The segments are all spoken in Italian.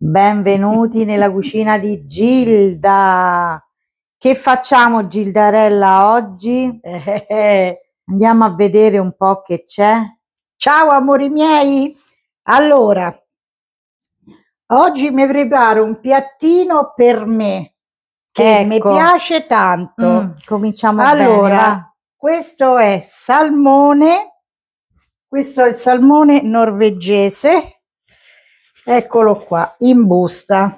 Benvenuti nella cucina di Gilda. Che facciamo Gildarella oggi? Eh. Andiamo a vedere un po' che c'è. Ciao amori miei. Allora, oggi mi preparo un piattino per me che ecco. mi piace tanto. Mm, cominciamo allora, bene, questo è salmone. Questo è il salmone norvegese eccolo qua in busta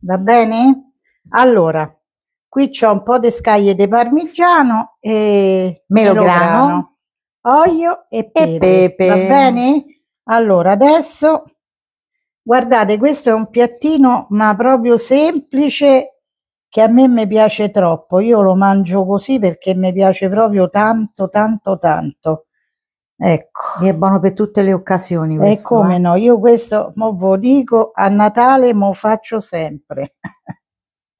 va bene allora qui c'è un po di scaglie di parmigiano e melograno, melograno olio e pepe, e pepe va bene allora adesso guardate questo è un piattino ma proprio semplice che a me mi piace troppo io lo mangio così perché mi piace proprio tanto tanto tanto Ecco. E è buono per tutte le occasioni questo. E come eh? no, io questo mo lo dico, a Natale mo faccio sempre.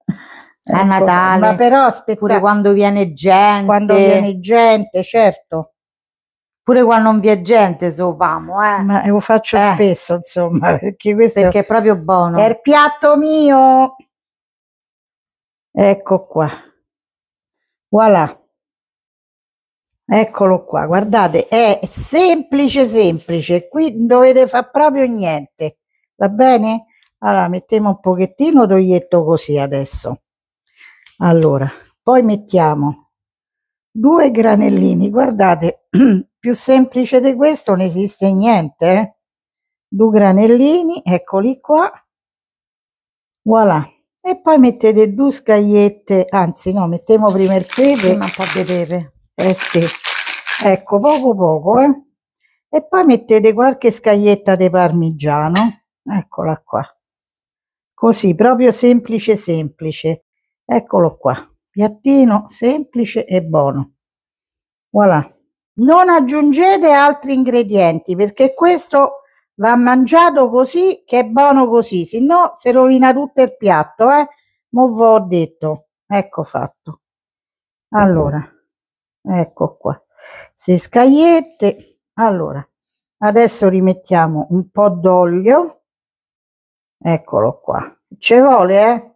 a ecco, Natale. Ma però aspetta, pure quando viene gente. Quando viene gente, certo. Pure quando non vi è gente, se famo, eh. Ma lo faccio eh. spesso, insomma, perché questo perché è proprio buono. È il piatto mio. Ecco qua. Voilà. Eccolo qua, guardate, è semplice semplice, qui dovete fare proprio niente, va bene? Allora, mettiamo un pochettino d'oietto così adesso. Allora, poi mettiamo due granellini, guardate, più semplice di questo non esiste niente, eh? Due granellini, eccoli qua, voilà. E poi mettete due scagliette, anzi no, mettiamo prima il pepe, ma un po' di pepe eh sì ecco poco poco eh. e poi mettete qualche scaglietta di parmigiano eccola qua così proprio semplice semplice eccolo qua piattino semplice e buono voilà non aggiungete altri ingredienti perché questo va mangiato così che è buono così se no si rovina tutto il piatto eh mo ho detto ecco fatto allora ecco qua se scagliette allora adesso rimettiamo un po d'olio eccolo qua ci vuole eh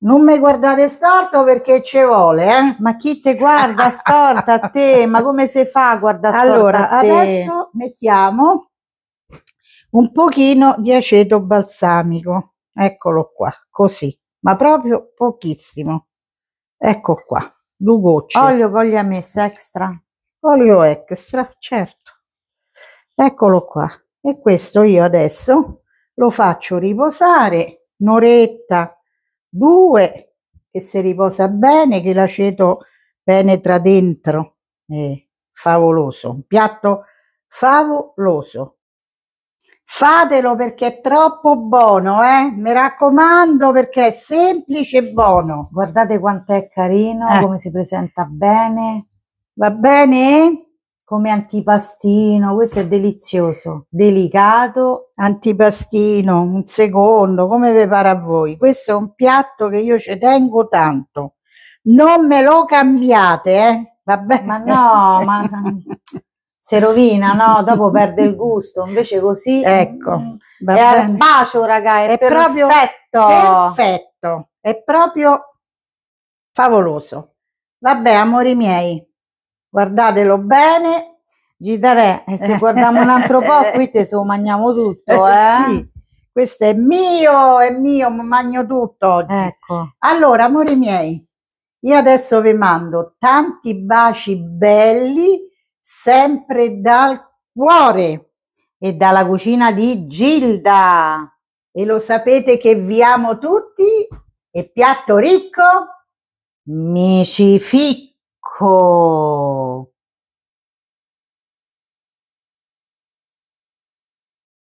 non mi guardate storto perché ci vuole, eh? Ma chi te guarda storta a te? Ma come si fa a guardare allora, storta Allora, adesso mettiamo un pochino di aceto balsamico. Eccolo qua, così, ma proprio pochissimo. Ecco qua due gocce. Olio voglia messa extra. Olio extra, certo. Eccolo qua. E questo io adesso lo faccio riposare un'oretta, due, che si riposa bene, che l'aceto penetra dentro. È favoloso, un piatto favoloso. Fatelo perché è troppo buono, eh? Mi raccomando perché è semplice e buono. Guardate quanto è carino, eh. come si presenta bene. Va bene? Come antipastino, questo è delizioso, delicato. Antipastino, un secondo, come prepara a voi. Questo è un piatto che io ci tengo tanto. Non me lo cambiate, eh? Va bene? Ma no, ma... si rovina, no? Dopo perde il gusto, invece così. Ecco, mm, va è bene. bacio, raga, è, è perfetto. perfetto, è proprio favoloso. Vabbè, amori miei, guardatelo bene. Gitare, e se guardiamo un altro po', qui te se lo mangiamo tutto, eh? Sì. Questo è mio, è mio, mangio tutto oggi. Ecco. Allora, amori miei, io adesso vi mando tanti baci belli sempre dal cuore e dalla cucina di Gilda. E lo sapete che vi amo tutti e piatto ricco mi ci ficco.